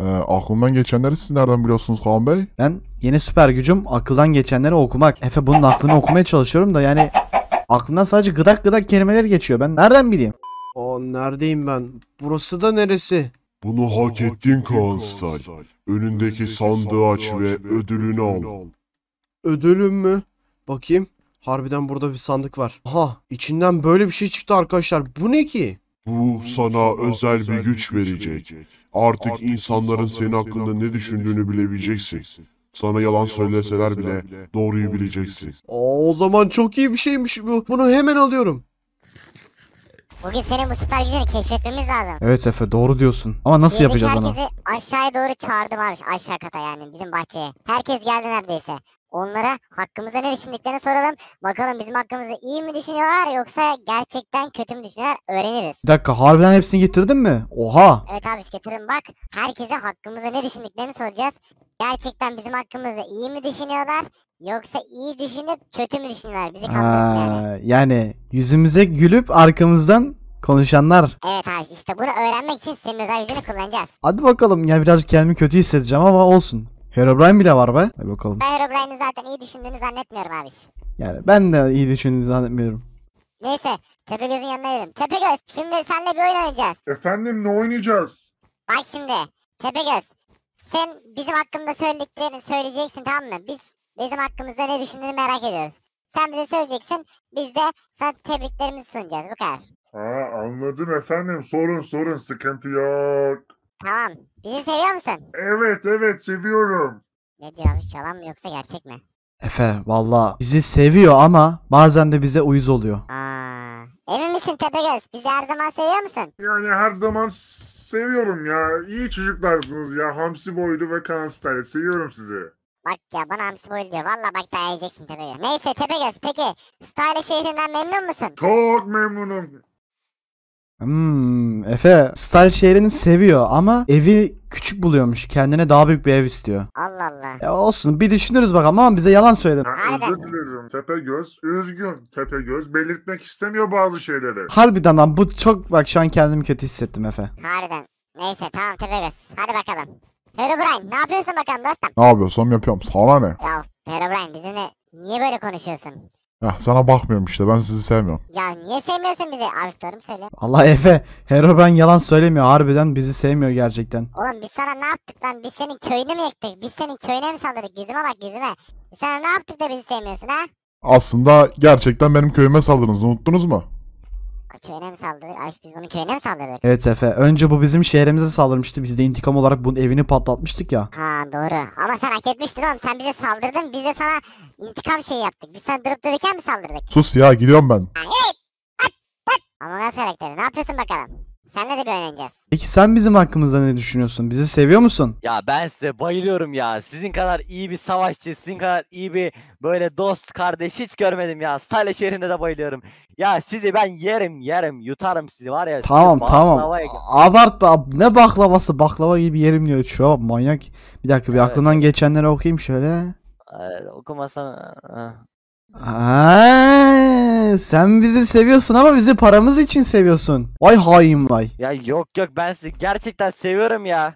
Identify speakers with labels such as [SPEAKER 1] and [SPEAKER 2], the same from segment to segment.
[SPEAKER 1] Ee, aklımdan geçenleri siz nereden biliyorsunuz Kaan Bey? Ben yeni süper gücüm akıldan geçenleri okumak. Efe bunun aklını okumaya çalışıyorum da yani aklından sadece gıdak gıdak kelimeler geçiyor. Ben nereden bileyim? O neredeyim ben? Burası da neresi? Bunu hak ettin
[SPEAKER 2] Kaan Style. Önündeki sandığı aç ve ödülünü al.
[SPEAKER 1] Ödülüm mü? Bakayım. Harbiden burada bir sandık var. Aha içinden böyle bir şey çıktı arkadaşlar. Bu ne ki? Bu sana özel bir güç verecek. Artık insanların senin hakkında ne düşündüğünü bilebileceksin. Sana yalan söyleseler bile doğruyu bileceksin. Aa, o zaman çok iyi bir şeymiş bu. Bunu hemen alıyorum.
[SPEAKER 3] Bugün senin bu süper gücünü keşfetmemiz lazım.
[SPEAKER 1] Evet Efe doğru diyorsun. Ama nasıl Şehirdeki yapacağız onu?
[SPEAKER 3] herkesi aşağıya doğru çağırdım abi aşağı kata yani bizim bahçeye. Herkes geldi neredeyse. Onlara hakkımızda ne düşündüklerini soralım. Bakalım bizim hakkımızda iyi mi düşünüyorlar yoksa gerçekten kötü mü düşünüyorlar öğreniriz.
[SPEAKER 1] Bir dakika harbiden hepsini getirdin mi? Oha.
[SPEAKER 3] Evet abi getirdim. bak. Herkese hakkımızda ne düşündüklerini soracağız. Gerçekten bizim hakkımızda iyi mi düşünüyorlar Yoksa iyi düşünüp kötü mü düşünüyorlar? Bizi
[SPEAKER 1] kandırıp yani. Yani yüzümüze gülüp arkamızdan konuşanlar.
[SPEAKER 3] Evet abi işte bunu öğrenmek için senin özel yüzünü kullanacağız.
[SPEAKER 1] Hadi bakalım ya birazcık kendimi kötü hissedeceğim ama olsun. Herobrine bile var be. Hadi bakalım. Ben
[SPEAKER 3] Herobrine'i zaten iyi düşündüğünü zannetmiyorum abi.
[SPEAKER 1] Yani ben de iyi düşündüğünü zannetmiyorum.
[SPEAKER 3] Neyse Tepegöz'ün yanına gidelim. Tepegöz şimdi senle bir oyun oynayacağız. Efendim ne oynayacağız? Bak şimdi Tepegöz sen bizim hakkında söylediklerini söyleyeceksin tamam mı? Biz bizim hakkımızda ne düşündüğünü merak ediyoruz. Sen bize söyleyeceksin biz de sana tebriklerimizi sunacağız bu kadar. Ha anladım efendim sorun sorun sıkıntı yok. Tamam. Bizi seviyor musun? Evet evet seviyorum. Ne diyor abi? Yalan mı yoksa gerçek mi?
[SPEAKER 1] Efe valla bizi seviyor ama bazen de bize uyuz oluyor. Aa,
[SPEAKER 3] emin misin Tepegöz? Bizi her zaman seviyor musun? Yani her zaman seviyorum ya. İyi çocuklarsınız ya. Hamsi boylu ve kanser. Seviyorum sizi. Bak ya bana hamsi boylu diyor. Valla bak daha yiyeceksin Tepegöz. Neyse Tepegöz peki Style şehrinden memnun musun? Çok memnunum.
[SPEAKER 1] Hmm, Efe style şehrini seviyor ama evi küçük buluyormuş. Kendine daha büyük bir ev istiyor.
[SPEAKER 4] Allah
[SPEAKER 3] Allah.
[SPEAKER 1] E olsun bir düşünürüz bakalım ama bize yalan söyledin.
[SPEAKER 3] Özür dilerim Tepegöz. Üzgün Tepegöz. Belirtmek istemiyor bazı şeyleri. Harbiden
[SPEAKER 1] lan bu çok bak şu an kendimi kötü hissettim Efe.
[SPEAKER 3] Harbiden. Neyse tamam Tepegöz. Hadi bakalım. Herobrine ne yapıyorsun bakalım dostum?
[SPEAKER 1] Ne yapıyorsam yapıyorum. Sana ne?
[SPEAKER 3] Ya Herobrine bizimle niye böyle konuşuyorsun?
[SPEAKER 1] Heh, sana bakmıyorum işte ben sizi sevmiyorum.
[SPEAKER 3] Ya niye sevmiyorsun bizi? Abi söyle. Allah Efe,
[SPEAKER 1] ben yalan söylemiyor. Harbiden bizi sevmiyor gerçekten.
[SPEAKER 3] Oğlum biz sana ne yaptık lan? Biz senin köyünü mü yıktık? Biz senin köyüne mi saldırdık? Yüzüme bak yüzüme. Biz sana ne yaptık da bizi sevmiyorsun ha?
[SPEAKER 1] Aslında gerçekten benim köyüme saldırdınız unuttunuz mu?
[SPEAKER 3] Köyüne mi saldırdık? Ay biz bunu köyüne mi saldırdık?
[SPEAKER 1] Evet Efe. Önce bu bizim şehrimize saldırmıştı. Biz de intikam olarak bunun evini patlatmıştık ya.
[SPEAKER 4] Ha
[SPEAKER 3] doğru. Ama sen hak etmiştin oğlum. Sen bize saldırdın. Biz de sana intikam şeyi yaptık. Biz sana durup dururken mi saldırdık?
[SPEAKER 1] Sus ya gidiyorum ben. Ha,
[SPEAKER 3] evet. At, at. Ama nasıl karakteri? Ne yapıyorsun bakalım? Senle de bir
[SPEAKER 1] Peki sen bizim hakkımızda ne düşünüyorsun? Bizi seviyor musun?
[SPEAKER 2] Ya ben size bayılıyorum ya. Sizin kadar iyi bir savaşçı, sizin kadar iyi bir böyle dost kardeş hiç görmedim ya. Style şehrinde de bayılıyorum. Ya sizi ben yerim yerim yutarım sizi var ya. Tamam tamam.
[SPEAKER 1] Abartma ne baklavası baklava gibi yerim diyor. şu Şuna manyak. Bir dakika bir evet. aklından geçenleri okuyayım şöyle.
[SPEAKER 2] Ee, okumasan... Ee.
[SPEAKER 1] Aa, sen bizi seviyorsun ama bizi paramız için seviyorsun. Ay hain vay.
[SPEAKER 2] Ya yok yok ben sizi gerçekten seviyorum ya.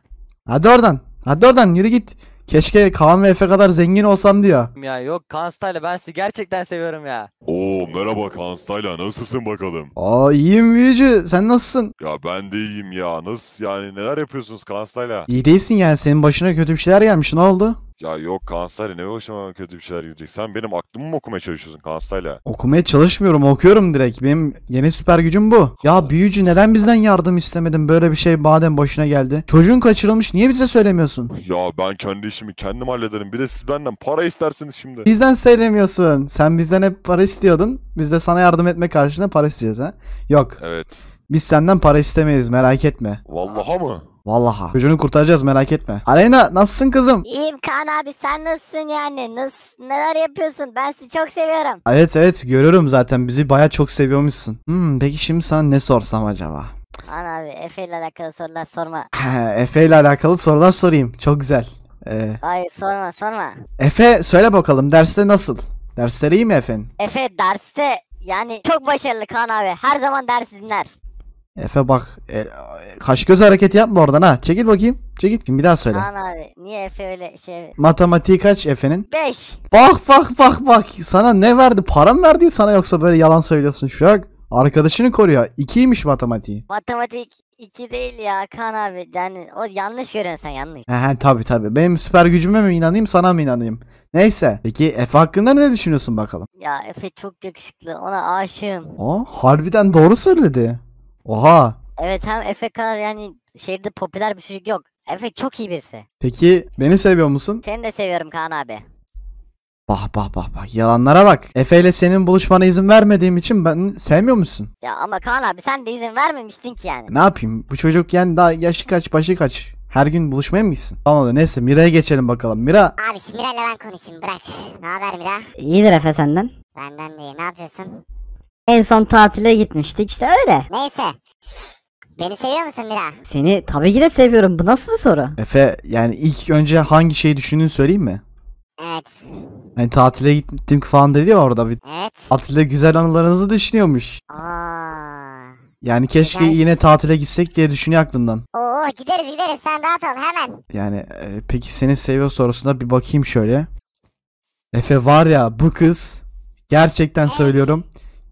[SPEAKER 1] Hadi oradan. Hadi oradan yürü git. Keşke Kaan ve Efe kadar zengin olsam diyor.
[SPEAKER 2] Ya yok Kanstayla ben sizi gerçekten seviyorum ya. Oo merhaba Kanstayla nasılsın bakalım?
[SPEAKER 1] Aa iyiyim büyücü sen nasılsın?
[SPEAKER 2] Ya ben de iyiyim ya nasıl yani neler yapıyorsunuz Kanstayla? İyi
[SPEAKER 1] değilsin yani senin başına kötü bir şeyler gelmiş ne oldu?
[SPEAKER 2] Ya yok Kansay'la ne başıma kötü bir şeyler gidecek? Sen benim aklımı mı okumaya çalışıyorsun Kansay'la?
[SPEAKER 1] Okumaya çalışmıyorum okuyorum direkt. Benim yeni süper gücüm bu. Ya büyücü neden bizden yardım istemedin böyle bir şey madem başına geldi. Çocuğun kaçırılmış niye bize söylemiyorsun?
[SPEAKER 2] Ya ben kendi işimi kendim hallederim. Bir de siz benden para istersiniz şimdi. Bizden
[SPEAKER 1] söylemiyorsun. Sen bizden hep para istiyordun. Biz de sana yardım etme karşılığında para istiyoruz ha. Yok. Evet. Biz senden para istemeyiz merak etme.
[SPEAKER 2] Vallaha mı?
[SPEAKER 1] Vallaha. Çocuğunu kurtaracağız merak etme. Aleyna nasılsın kızım?
[SPEAKER 4] İyiyim Kaan abi sen nasılsın yani? Nas? neler yapıyorsun? Ben sizi çok seviyorum.
[SPEAKER 1] Evet evet görüyorum zaten bizi baya çok seviyormuşsun. Hmm, peki şimdi sana ne sorsam acaba?
[SPEAKER 4] Kaan abi Efe ile alakalı sorular sorma.
[SPEAKER 1] Efe ile alakalı sorular sorayım. Çok güzel. Ee...
[SPEAKER 4] Hayır sorma sorma.
[SPEAKER 1] Efe söyle bakalım derste nasıl? Dersleri iyi mi Efe'nin?
[SPEAKER 4] Efe derste yani çok başarılı Kaan abi. Her zaman ders dinler.
[SPEAKER 1] Efe bak e, kaş göz hareketi yapma oradan ha. Çekil bakayım. Çekil kim bir daha söyle. Kaan
[SPEAKER 4] abi niye Efe öyle şey...
[SPEAKER 1] Matematiği kaç Efe'nin? 5. Bak bak bak bak. Sana ne verdi? Para mı verdi sana yoksa böyle yalan söylüyorsun Şurak? Arkadaşını koruyor. 2'ymiş matematiği.
[SPEAKER 4] Matematik 2 değil ya Kan abi. Yani o yanlış görüyorsun sen yanlış.
[SPEAKER 1] He tabi tabi. Benim süper gücüme mi inanayım sana mı inanayım? Neyse. Peki Efe hakkında ne düşünüyorsun bakalım?
[SPEAKER 4] Ya Efe çok yakışıklı. Ona aşığım.
[SPEAKER 1] O harbiden doğru söyledi. Oha.
[SPEAKER 4] Evet hem Efe kadar yani şehirde popüler bir çocuk yok. Efe çok iyi birisi.
[SPEAKER 1] Peki beni seviyor musun?
[SPEAKER 4] Seni de seviyorum Kaan abi.
[SPEAKER 1] Bah bah bah bah yalanlara bak. Efe ile senin buluşmana izin vermediğim için ben sevmiyor musun?
[SPEAKER 4] Ya ama Kaan abi sen de izin vermemiştin ki yani.
[SPEAKER 1] Ne yapayım bu çocuk yani daha yaşı kaç başı kaç. Her gün buluşmaya mı gitsin? Tamam da neyse Mira'ya geçelim bakalım. Mira.
[SPEAKER 4] Abi şimdi Mira'yla ben konuşayım bırak. Ne haber Mira? İyidir Efe senden.
[SPEAKER 3] Benden de iyi ne yapıyorsun?
[SPEAKER 4] En son tatile gitmiştik işte öyle.
[SPEAKER 3] Neyse. Beni seviyor musun Mira?
[SPEAKER 4] Seni tabii ki de seviyorum. Bu nasıl bir soru? Efe
[SPEAKER 1] yani ilk önce hangi şeyi düşündüğünü söyleyeyim mi? Evet. Hani tatile gittim falan dedi ya orada. Bir evet. Tatilde güzel anılarınızı düşünüyormuş. Aa. Yani keşke Güzel. yine tatile gitsek diye düşünüyor aklından.
[SPEAKER 3] Oo gideriz gideriz sen rahat ol hemen.
[SPEAKER 1] Yani e, peki seni seviyor sorusuna bir bakayım şöyle. Efe var ya bu kız gerçekten evet. söylüyorum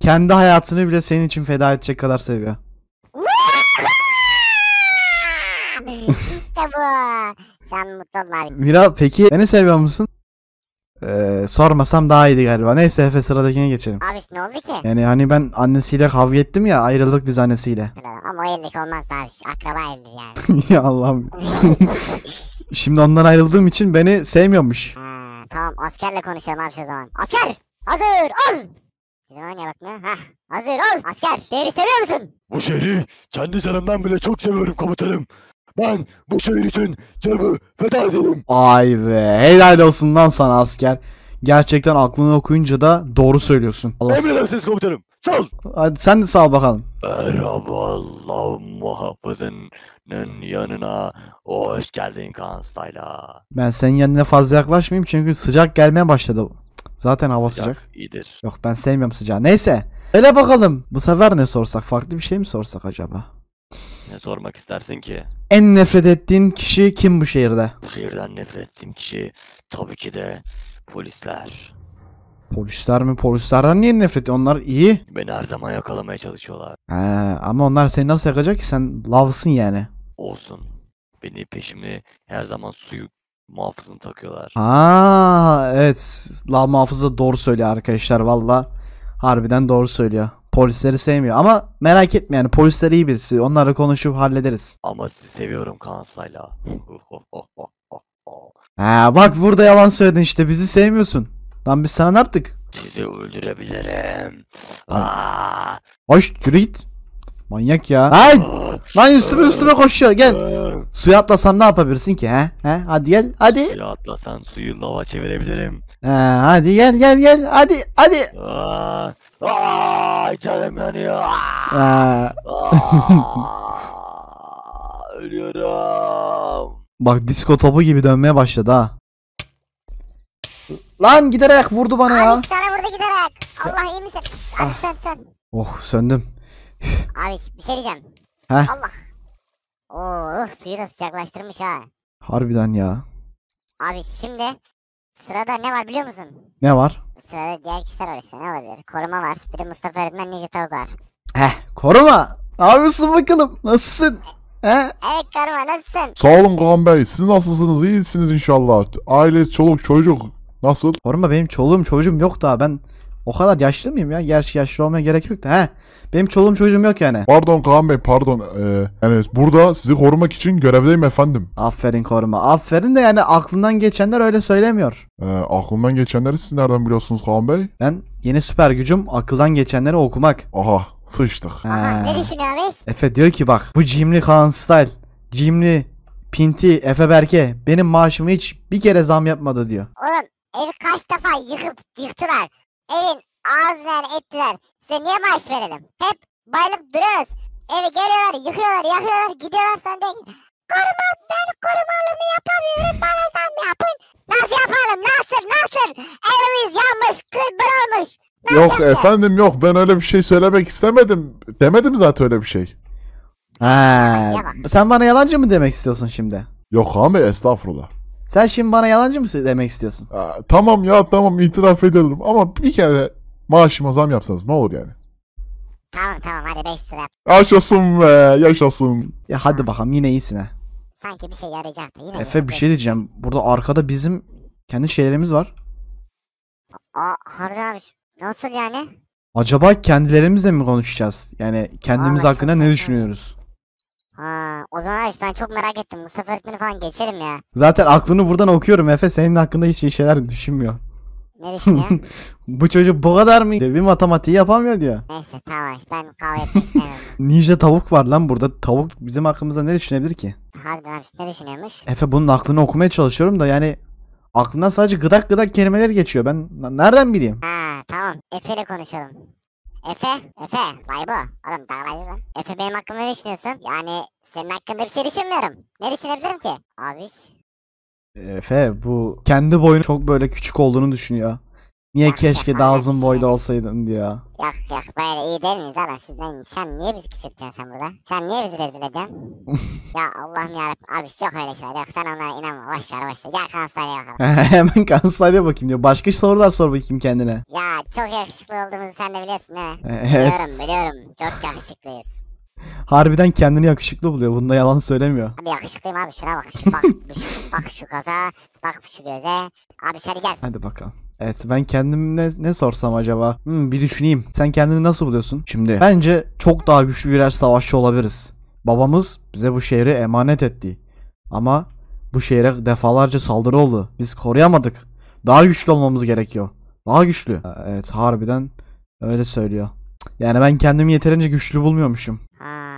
[SPEAKER 1] kendi hayatını bile senin için feda edecek kadar seviyor.
[SPEAKER 3] İşte bu. Sen mutlu ol
[SPEAKER 1] Mira peki beni seviyor musun? Ee, sormasam daha iyiydi galiba. Neyse Efe sıradakine geçelim.
[SPEAKER 3] Abi ne oldu ki?
[SPEAKER 1] Yani hani ben annesiyle kavga ettim ya ayrıldık biz annesiyle.
[SPEAKER 3] Ama evlilik olmaz abi. Akraba evliliği
[SPEAKER 1] yani. ya Allah'ım. Şimdi ondan ayrıldığım için beni sevmiyormuş.
[SPEAKER 3] Ha, tamam askerle konuşalım abi şu zaman. Asker! Hazır! Al! Bizim hangi bakmıyor? Hah. Hazır ol asker. Şehri seviyor musun?
[SPEAKER 2] Bu şehri kendi canımdan bile çok seviyorum komutanım. Ben bu şehir için canımı feda ederim.
[SPEAKER 1] Ay be helal olsun lan sana asker. Gerçekten aklını okuyunca da doğru söylüyorsun. Allah Emredersiniz komutanım. Sağ ol. Hadi sen de sağ ol bakalım.
[SPEAKER 2] Merhaba Allah muhafızının yanına hoş geldin Kanstayla.
[SPEAKER 1] Ben senin yanına fazla yaklaşmayayım çünkü sıcak gelmeye başladı. Zaten hava sıcak. sıcak. İyidir. Yok ben sevmiyorum sıcağı. Neyse. Öyle bakalım. Bu sefer ne sorsak? Farklı bir şey mi sorsak acaba?
[SPEAKER 2] Ne sormak istersin ki?
[SPEAKER 1] En nefret ettiğin kişi kim bu şehirde? Bu
[SPEAKER 2] şehirden nefret ettiğim kişi tabii ki de polisler.
[SPEAKER 1] Polisler mi? Polislerden niye nefret ediyorsun? Onlar iyi.
[SPEAKER 2] Beni her zaman yakalamaya çalışıyorlar.
[SPEAKER 1] He, ama onlar seni nasıl yakacak ki? Sen lavsın yani.
[SPEAKER 2] Olsun. Beni peşimi her zaman suyu muhafızını takıyorlar.
[SPEAKER 1] Ha evet. La da doğru söylüyor arkadaşlar valla. Harbiden doğru söylüyor. Polisleri sevmiyor ama merak etme yani polisleri iyi birisi. Onlarla konuşup hallederiz.
[SPEAKER 2] Ama sizi seviyorum Kansayla.
[SPEAKER 1] ha bak burada yalan söyledin işte bizi sevmiyorsun. Lan biz sana ne yaptık?
[SPEAKER 2] Sizi öldürebilirim.
[SPEAKER 1] Aa. Hoş yürü git. Manyak ya. Ay! Lan üstüme üstüme koşuyor gel. Ah. Suya atlasan ne yapabilirsin ki he? he? Hadi gel hadi. Suya
[SPEAKER 2] atlasan suyu lava çevirebilirim.
[SPEAKER 1] He, hadi gel gel gel hadi hadi. Aa,
[SPEAKER 2] ah. aa, canım yanıyor. Aa.
[SPEAKER 1] Ah. ölüyorum. Bak disco topu gibi dönmeye başladı ha.
[SPEAKER 3] Lan giderek vurdu bana ya. Abi sana vurdu giderek. Allah iyi misin? Abi sön sön.
[SPEAKER 1] Oh söndüm.
[SPEAKER 3] Abi bir şey diyeceğim. Heh. Allah. Oo, suyu da sıcaklaştırmış ha.
[SPEAKER 1] Harbiden ya.
[SPEAKER 3] Abi şimdi sırada ne var biliyor musun? Ne var? Sırada diğer kişiler var işte ne olabilir? Koruma var. Bir de Mustafa öğretmen Ninja Tavuk var.
[SPEAKER 1] Heh koruma. Ne yapıyorsun bakalım? Nasılsın? He? Evet koruma nasılsın? Sağ olun Kaan Bey. Siz nasılsınız? İyisiniz inşallah. Aile, çoluk, çocuk nasıl? Koruma benim çoluğum çocuğum yok daha. Ben o kadar yaşlı mıyım ya? Gerçi yaşlı olmaya gerek yok da. He. Benim çoluğum çocuğum yok yani. Pardon Kaan Bey pardon. Ee, yani burada sizi korumak için görevdeyim efendim. Aferin koruma. Aferin de yani aklından geçenler öyle söylemiyor. Ee, aklından geçenleri siz nereden biliyorsunuz Kaan Bey? Ben yeni süper gücüm akıldan geçenleri okumak. Aha sıçtık. Aha, ne düşünüyoruz? Efe diyor ki bak bu cimli Kaan Style. cimli Pinti, Efe Berke benim maaşımı hiç bir kere zam yapmadı diyor.
[SPEAKER 3] Oğlum evi kaç defa yıkıp yıktılar evin ağzından ettiler. Size niye maaş verelim? Hep bayılıp duruyoruz. Evi geliyorlar, yıkıyorlar, yakıyorlar, gidiyorlar sen de koruma, ben korumalımı yapamıyorum bana zam yapın. Nasıl yapalım? Nasıl? Nasıl? Evimiz yanmış, kırbır olmuş.
[SPEAKER 1] Nasıl yok yapacağız? efendim yok ben öyle bir şey söylemek istemedim. Demedim zaten öyle bir şey. Ha, sen bana yalancı mı demek istiyorsun şimdi? Yok abi estağfurullah. Sen şimdi bana yalancı mısın demek istiyorsun? Aa, tamam ya tamam itiraf ediyorum ama bir kere maaşıma zam yapsanız ne olur yani?
[SPEAKER 3] Tamam tamam hadi 5 lira.
[SPEAKER 1] Yaşasın be yaşasın. Ya hadi bakalım yine iyisin ha.
[SPEAKER 3] Sanki bir şey yarayacaktı yine. Efe
[SPEAKER 1] bir şey diyeceğim. Burada arkada bizim kendi şeylerimiz var.
[SPEAKER 3] Aa harbi abi nasıl yani?
[SPEAKER 1] Acaba kendilerimizle mi konuşacağız? Yani kendimiz Vallahi hakkında ne düşünüyoruz?
[SPEAKER 3] o zaman Efe ben çok merak ettim. Mustafa öğretmeni falan geçelim ya.
[SPEAKER 1] Zaten aklını buradan okuyorum Efe. Senin hakkında hiç iyi şeyler düşünmüyor. Ne düşünüyor? bu çocuk bu kadar mı? Bir matematiği yapamıyor diyor.
[SPEAKER 3] Neyse tamam ben kavga etmek istemiyorum.
[SPEAKER 1] Ninja tavuk var lan burada. Tavuk bizim hakkımızda ne düşünebilir ki?
[SPEAKER 3] Harbiden abi ne düşünüyormuş?
[SPEAKER 1] Efe bunun aklını okumaya çalışıyorum da yani aklından sadece gıdak gıdak kelimeler geçiyor. Ben nereden bileyim?
[SPEAKER 3] Ha tamam Efe ile konuşalım. Efe, Efe, vay bu. Oğlum dağlayız lan. Efe benim hakkımda ne düşünüyorsun? Yani senin hakkında bir şey düşünmüyorum. Ne düşünebilirim ki? Abi.
[SPEAKER 1] Efe bu kendi boyunu çok böyle küçük olduğunu düşünüyor. Niye keşke daha uzun boyda olsaydın diyor. Yok
[SPEAKER 3] yok böyle iyi değil miyiz hala sizden sen niye bizi küçültüyorsun sen burada? Sen niye bizi rezil ediyorsun? ya Allah'ım yarabbim abi yok öyle şeyler yok sen onlara inanma boş ver boş ver gel kansarya
[SPEAKER 1] bakalım. Hemen kansarya bakayım diyor başka sorular sor bakayım kendine. Ya
[SPEAKER 3] çok yakışıklı olduğumuzu sen de biliyorsun değil mi? Evet. Biliyorum biliyorum çok yakışıklıyız.
[SPEAKER 1] Harbiden kendini yakışıklı buluyor. Bunda yalan söylemiyor.
[SPEAKER 3] Abi yakışıklıyım abi şuna bak. Şu, bak, şu, bak şu kaza, bak şu göze. Abi şöyle gel.
[SPEAKER 1] Hadi bakalım. Evet ben kendim ne, sorsam acaba? Hmm, bir düşüneyim. Sen kendini nasıl buluyorsun? Şimdi bence çok daha güçlü birer savaşçı olabiliriz. Babamız bize bu şehri emanet etti. Ama bu şehre defalarca saldırı oldu. Biz koruyamadık. Daha güçlü olmamız gerekiyor. Daha güçlü. Ee, evet harbiden öyle söylüyor. Yani ben kendimi yeterince güçlü bulmuyormuşum.
[SPEAKER 3] Ha.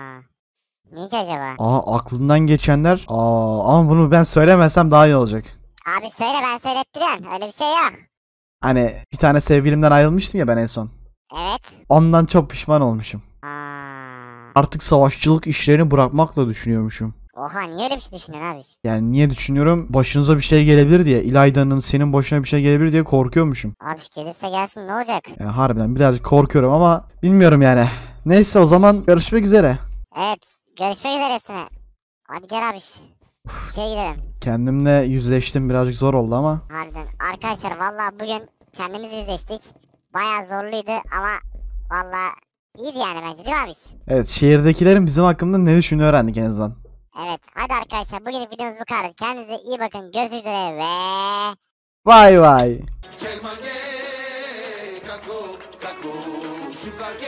[SPEAKER 3] Niye acaba?
[SPEAKER 1] Aa aklından geçenler. Aa ama bunu ben söylemesem daha iyi olacak.
[SPEAKER 3] Abi söyle ben seyrettiriyorum. Öyle bir şey yok.
[SPEAKER 1] Hani bir tane sevgilimden ayrılmıştım ya ben en son. Evet. Ondan çok pişman olmuşum. Aa. Artık savaşçılık işlerini bırakmakla düşünüyormuşum.
[SPEAKER 3] Oha niye öyle bir şey düşünüyorsun abi?
[SPEAKER 1] Yani niye düşünüyorum? Başınıza bir şey gelebilir diye. İlayda'nın senin başına bir şey gelebilir diye korkuyormuşum.
[SPEAKER 3] Abi gelirse gelsin ne olacak? Yani
[SPEAKER 1] harbiden birazcık korkuyorum ama bilmiyorum yani. Neyse o zaman görüşmek üzere.
[SPEAKER 3] Evet görüşmek üzere hepsine. Hadi gel abi. Şey gidelim.
[SPEAKER 1] Kendimle yüzleştim birazcık zor oldu ama.
[SPEAKER 3] Harbiden arkadaşlar valla bugün kendimiz yüzleştik. Bayağı zorluydu ama valla iyiydi yani bence değil mi abiş?
[SPEAKER 1] Evet şehirdekilerin bizim hakkında ne düşündüğünü öğrendik en azından.
[SPEAKER 3] Evet hadi arkadaşlar bugünlük videomuz bu kadar. Kendinize iyi bakın. Görüşmek üzere ve... Vay vay.